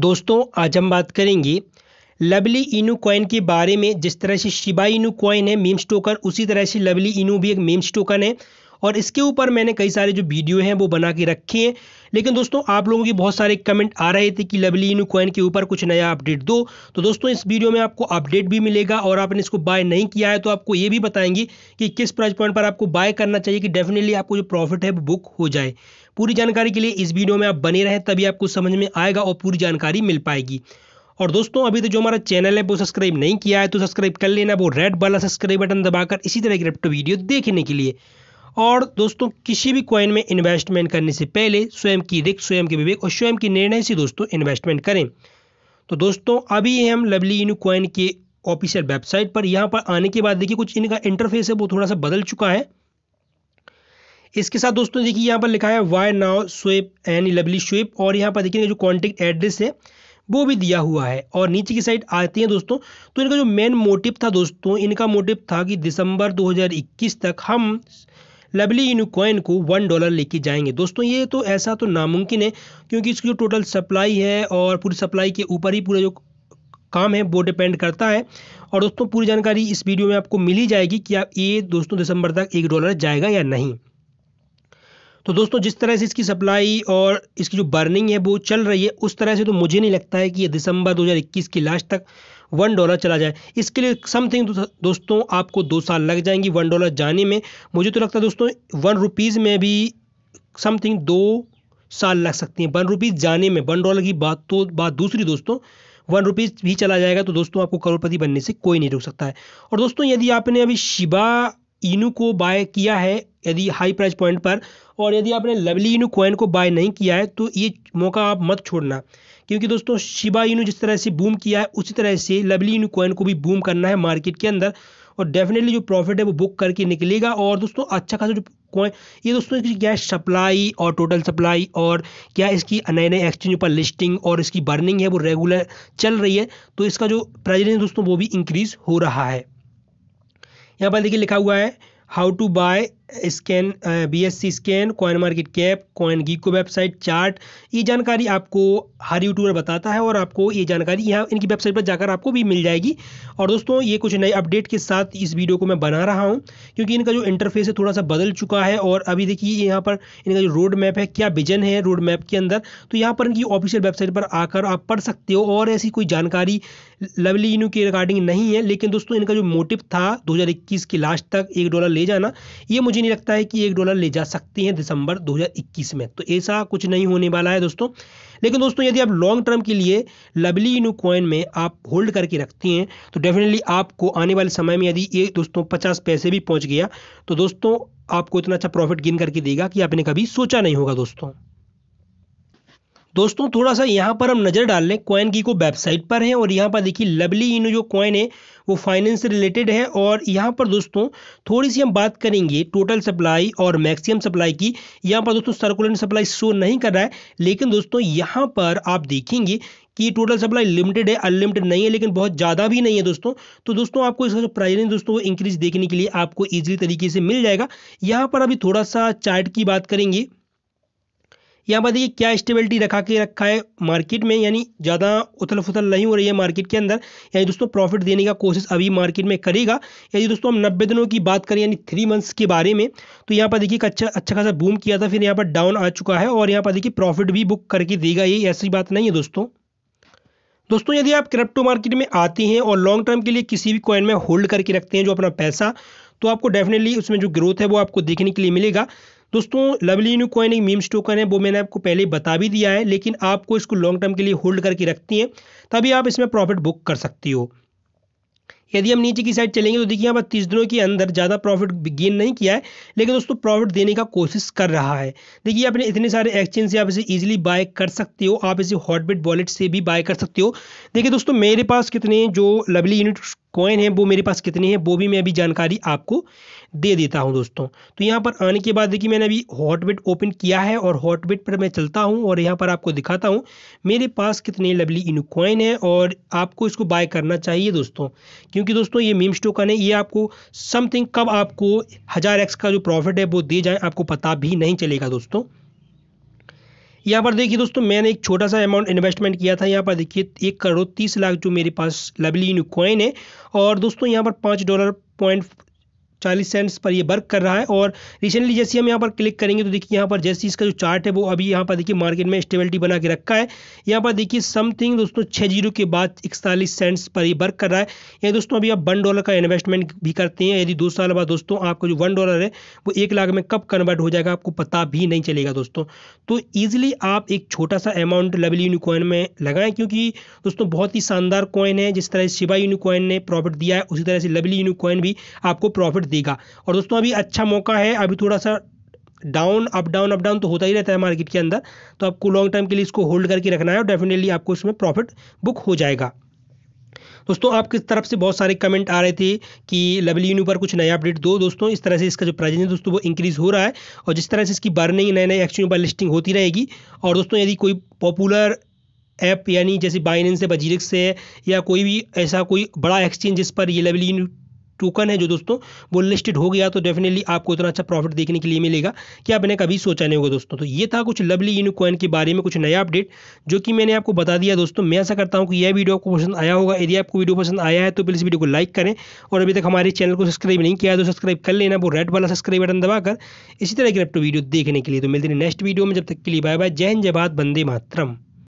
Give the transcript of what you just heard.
दोस्तों आज हम बात करेंगे लवली इनू कॉइन के बारे में जिस तरह से शिबा इनू कॉइन है मीम्स टोकन उसी तरह से लवली इनू भी एक मीम्स टोकन है और इसके ऊपर मैंने कई सारे जो वीडियो हैं वो बना के रखे हैं लेकिन दोस्तों आप लोगों की बहुत सारे कमेंट आ रहे थे कि लवली इनू कॉइन के ऊपर कुछ नया अपडेट दो तो दोस्तों इस वीडियो में आपको अपडेट भी मिलेगा और आपने इसको बाय नहीं किया है तो आपको ये भी बताएंगे कि किस प्राइस पॉइंट पर आपको बाय करना चाहिए कि डेफिनेटली आपको जो प्रॉफिट है वो बुक हो जाए पूरी जानकारी के लिए इस वीडियो में आप बने रहें तभी आपको समझ में आएगा और पूरी जानकारी मिल पाएगी और दोस्तों अभी तो जो हमारा चैनल है वो सब्सक्राइब नहीं किया है तो सब्सक्राइब कर लेना वो रेड वाला सब्सक्राइब बटन दबाकर इसी तरह की क्रिप्टो वीडियो देखने के लिए और दोस्तों किसी भी कॉइन में इन्वेस्टमेंट करने से पहले स्वयं की रिक्स स्वयं के विवेक और स्वयं के निर्णय से दोस्तों इन्वेस्टमेंट करें तो दोस्तों अभी हम लवली इन क्वाइन के ऑफिशियल वेबसाइट पर यहाँ पर आने के बाद देखिए कुछ इनका इंटरफेस है वो थोड़ा सा बदल चुका है इसके साथ दोस्तों देखिए यहाँ पर लिखा है why now swap and Lovely swap और यहाँ पर देखिए जो कॉन्टेक्ट एड्रेस है वो भी दिया हुआ है और नीचे की साइड आती है दोस्तों तो इनका जो मेन मोटिव था दोस्तों इनका मोटिव था कि दिसंबर 2021 तक हम लवली यूनिकॉइन को वन डॉलर लेके जाएंगे दोस्तों ये तो ऐसा तो नामुमकिन है क्योंकि इसकी जो टोटल सप्लाई है और पूरी सप्लाई के ऊपर ही पूरा जो काम है वो डिपेंड करता है और दोस्तों पूरी जानकारी इस वीडियो में आपको मिली जाएगी कि आप ये दोस्तों दिसंबर तक एक डॉलर जाएगा या नहीं तो दोस्तों जिस तरह से इसकी सप्लाई और इसकी जो बर्निंग है वो चल रही है उस तरह से तो मुझे नहीं लगता है कि ये दिसंबर 2021 की लास्ट तक वन डॉलर चला जाए इसके लिए समथिंग दोस्तों आपको दो साल लग जाएंगी वन डॉलर जाने में मुझे तो लगता है दोस्तों वन रुपीज़ में भी समथिंग दो साल लग सकती हैं वन रुपीज़ जाने में वन डॉलर की बात तो बात दूसरी दोस्तों वन रुपीज़ भी चला जाएगा तो दोस्तों आपको करोड़पति बनने से कोई नहीं रुक सकता है और दोस्तों यदि आपने अभी शिबा इनू को बाय किया है यदि हाई प्राइस पॉइंट पर और यदि आपने लवली इनू कॉइन को बाय नहीं किया है तो ये मौका आप मत छोड़ना क्योंकि दोस्तों शिबा इनू जिस तरह से बूम किया है उसी तरह से लवली इनू कॉइन को भी बूम करना है मार्केट के अंदर और डेफिनेटली जो प्रॉफिट है वो बुक करके निकलेगा और दोस्तों अच्छा खासा जो कॉइन ये दोस्तों इसकी क्या सप्लाई और टोटल सप्लाई और क्या इसकी नए नए एक्सचेंज पर लिस्टिंग और इसकी बर्निंग है वो रेगुलर चल रही है तो इसका जो प्राइजेंस दोस्तों वो भी इंक्रीज़ हो रहा है यहाँ पर देखिए लिखा हुआ है how to buy scan B S C scan coin market cap CoinGecko website chart ये जानकारी आपको हर यूट्यूबर बताता है और आपको ये जानकारी यहाँ इनकी वेबसाइट पर जाकर आपको भी मिल जाएगी और दोस्तों ये कुछ नए अपडेट के साथ इस वीडियो को मैं बना रहा हूँ क्योंकि इनका जो इंटरफेस है थोड़ा सा बदल चुका है और अभी देखिए यहाँ पर इनका जो रोड मैप है क्या विजन है रोड मैप के अंदर तो यहाँ पर इनकी ऑफिशियल वेबसाइट पर आकर आप पढ़ सकते हो और ऐसी कोई जानकारी लवली यूनू के रिगार्डिंग नहीं है लेकिन दोस्तों इनका जो मोटिव था दो के लास्ट तक एक डॉलर ले जाना ये मुझे मुझे नहीं लगता है कि एक डॉलर ले जा सकती हैं दिसंबर 2021 में तो ऐसा कुछ नहीं होने वाला है दोस्तों लेकिन दोस्तों यदि आप लॉन्ग टर्म के लिए लवली इनू कॉइन में आप होल्ड करके रखती हैं तो डेफिनेटली आपको आने वाले समय में यदि ये दोस्तों पचास पैसे भी पहुँच गया तो दोस्तों आपको इतना अच्छा प्रॉफिट गिन करके देगा कि आपने कभी सोचा नहीं होगा दोस्तों दोस्तों थोड़ा सा यहाँ पर हम नज़र डाल लें कॉइन की को वेबसाइट पर है और यहाँ पर देखिए लवली इनो जो कॉइन है वो फाइनेंस से रिलेटेड है और यहाँ पर दोस्तों थोड़ी सी हम बात करेंगे टोटल सप्लाई और मैक्सिमम सप्लाई की यहाँ पर दोस्तों सर्कुलेंट सप्लाई शो नहीं कर रहा है लेकिन दोस्तों यहाँ पर आप देखेंगे कि टोटल सप्लाई लिमिटेड है अनलिमिटेड नहीं है लेकिन बहुत ज़्यादा भी नहीं है दोस्तों तो दोस्तों आपको इसका जो प्राइस है दोस्तों वो इंक्रीज देखने के लिए आपको ईजिली तरीके से मिल जाएगा यहाँ पर अभी थोड़ा सा चार्ट की बात करेंगे यहाँ पर देखिए क्या स्टेबिलिटी रखा के रखा है मार्केट में यानी ज़्यादा उथल फुथल नहीं हो रही है मार्केट के अंदर यानी दोस्तों प्रॉफिट देने का कोशिश अभी मार्केट में करेगा यदि दोस्तों हम नब्बे दिनों की बात करें यानी थ्री मंथ्स के बारे में तो यहाँ पर देखिए अच्छा अच्छा खासा बूम किया था फिर यहाँ पर डाउन आ चुका है और यहाँ पर देखिए प्रॉफिट भी बुक करके देगा ये ऐसी बात नहीं है दोस्तों दोस्तों यदि आप क्रिप्टो मार्केट में आते हैं और लॉन्ग टर्म के लिए किसी भी कॉइन में होल्ड करके रखते हैं जो अपना पैसा तो आपको डेफिनेटली उसमें जो ग्रोथ है वो आपको देखने के लिए मिलेगा दोस्तों लवली यूनिक कॉइन एक मीम्स टोकन है वो मैंने आपको पहले बता भी दिया है लेकिन आपको इसको लॉन्ग टर्म के लिए होल्ड करके रखती हैं तभी आप इसमें प्रॉफिट बुक कर सकती हो यदि हम नीचे की साइड चलेंगे तो देखिए यहाँ पर तीस दिनों के अंदर ज़्यादा प्रॉफिट गेन नहीं किया है लेकिन दोस्तों प्रॉफिट देने का कोशिश कर रहा है देखिए आपने इतने सारे एक्सचेंज से आप इसे इजीली बाय कर सकते हो आप इसे हॉटबिट वॉलेट से भी बाय कर सकते हो देखिए दोस्तों मेरे पास कितने जो लवली यूनिट कॉइन है वो मेरे पास कितने हैं वो भी मैं अभी जानकारी आपको दे देता हूँ दोस्तों तो यहाँ पर आने के बाद देखिए मैंने अभी हॉटबिट ओपन किया है और हॉटबिट पर मैं चलता हूँ और यहाँ पर आपको दिखाता हूँ मेरे पास कितने लवली इनकॉइन है और आपको इसको बाय करना चाहिए दोस्तों क्योंकि दोस्तों ये मीम टोकन है ये आपको समथिंग कब आपको हज़ार एक्स का जो प्रॉफिट है वो दे जाए आपको पता भी नहीं चलेगा दोस्तों यहाँ पर देखिए दोस्तों मैंने एक छोटा सा अमाउंट इन्वेस्टमेंट किया था यहाँ पर देखिए एक करोड़ तीस लाख जो मेरे पास लवली इनकॉइन है और दोस्तों यहाँ पर पाँच डॉलर पॉइंट चालीस सेंट्स पर ये वर्क कर रहा है और रिसेंटली जैसे हम यहाँ पर क्लिक करेंगे तो देखिए यहाँ पर जैसे इसका जो चार्ट है वो अभी यहाँ पर देखिए मार्केट में स्टेबिलिटी बना के रखा है यहाँ पर देखिए समथिंग दोस्तों छः जीरो के बाद इकतालीस सेंट्स पर ये वर्क कर रहा है यानी दोस्तों अभी आप वन डॉलर का इन्वेस्टमेंट भी करते हैं यदि दो साल बाद दोस्तों आपका जो वन डॉलर है वो एक लाख में कब कन्वर्ट हो जाएगा आपको पता भी नहीं चलेगा दोस्तों तो ईजिली आप एक छोटा सा अमाउंट लवली यूनिकॉइन में लगाएं क्योंकि दोस्तों बहुत ही शानदार कॉइन है जिस तरह शिवा यूनिकॉइन ने प्रॉफिट दिया है उसी तरह से लवली यूनिकॉइन भी आपको प्रॉफिट देगा और दोस्तों अभी अच्छा मौका है अभी थोड़ा सा down up down up down तो होता ही रहता है मार्केट के अंदर तो आपको लॉन्ग टर्म के लिए इसको होल्ड करके रखना है और डेफिनेटली आपको इसमें प्रॉफिट बुक हो जाएगा दोस्तों आप किस तरफ से बहुत सारे कमेंट आ रहे थे कि लवलीनू पर कुछ नया अपडेट दो दोस्तों इस तरह से इसका जो प्राइजेंस है दोस्तों वो इंक्रीज़ हो रहा है और जिस तरह से इसकी बर्निंग नए नए एक्सचेंज पर लिस्टिंग होती रहेगी और दोस्तों यदि कोई पॉपुलर ऐप यानी जैसे बाइनेंस है बजीरिक्स है या कोई भी ऐसा कोई बड़ा एक्सचेंज जिस पर ये लेवलिन टोकन है जो दोस्तों वो लिस्टेड हो गया तो डेफिनेटली आपको इतना अच्छा प्रॉफिट देखने के लिए मिलेगा कि आपने कभी सोचा नहीं होगा दोस्तों तो ये था कुछ लवली यूनिकॉइन के बारे में कुछ नया अपडेट जो कि मैंने आपको बता दिया दोस्तों मैं ऐसा करता हूँ कि यह वीडियो आपको पसंद आया होगा यदि आपको वीडियो पसंद आया है तो प्लीज़ वीडियो को लाइक करें और अभी तक हमारे चैनल को सब्सक्राइब नहीं किया तो सब्सक्राइब कर लेना वो रेड वाला सब्सक्राइब बटन दबाकर इसी तरह की क्रिप्टो वीडियो देखने के लिए तो मिलते हैं नेक्स्ट वीडियो में जब तक के लिए बाय बाय जय हिंद जय भारत बंदे मातरम